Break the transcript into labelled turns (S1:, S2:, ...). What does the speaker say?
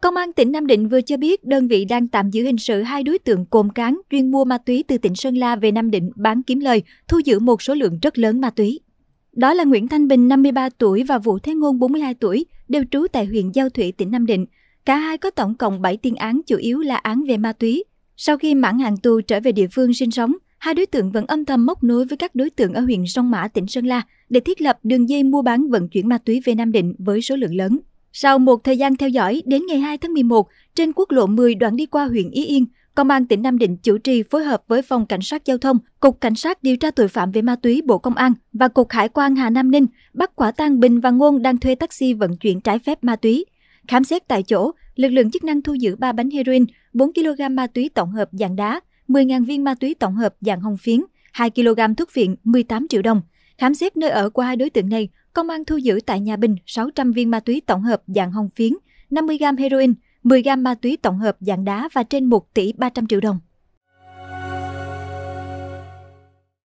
S1: Công an tỉnh Nam Định vừa cho biết đơn vị đang tạm giữ hình sự hai đối tượng cồn cán chuyên mua ma túy từ tỉnh Sơn La về Nam Định bán kiếm lời, thu giữ một số lượng rất lớn ma túy. Đó là Nguyễn Thanh Bình 53 tuổi và Vũ Thế Ngôn 42 tuổi, đều trú tại huyện Giao Thủy, tỉnh Nam Định. Cả hai có tổng cộng 7 tiên án chủ yếu là án về ma túy. Sau khi mãn hạn tù trở về địa phương sinh sống, hai đối tượng vẫn âm thầm móc nối với các đối tượng ở huyện Sông Mã, tỉnh Sơn La để thiết lập đường dây mua bán vận chuyển ma túy về Nam Định với số lượng lớn. Sau một thời gian theo dõi, đến ngày 2 tháng 11, trên quốc lộ 10 đoạn đi qua huyện Ý Yên, Công an tỉnh Nam Định chủ trì phối hợp với Phòng Cảnh sát Giao thông, Cục Cảnh sát điều tra tội phạm về ma túy Bộ Công an và Cục Hải quan Hà Nam Ninh bắt quả tang Bình và Ngôn đang thuê taxi vận chuyển trái phép ma túy. Khám xét tại chỗ, lực lượng chức năng thu giữ 3 bánh heroin, 4 kg ma túy tổng hợp dạng đá, 10.000 viên ma túy tổng hợp dạng hồng phiến, 2 kg thuốc viện, 18 triệu đồng, Khám xét nơi ở của hai đối tượng này, công an thu giữ tại nhà Bình 600 viên ma túy tổng hợp dạng hồng phiến, 50 gam heroin, 10 gam ma túy tổng hợp dạng đá và trên 1 tỷ 300 triệu đồng.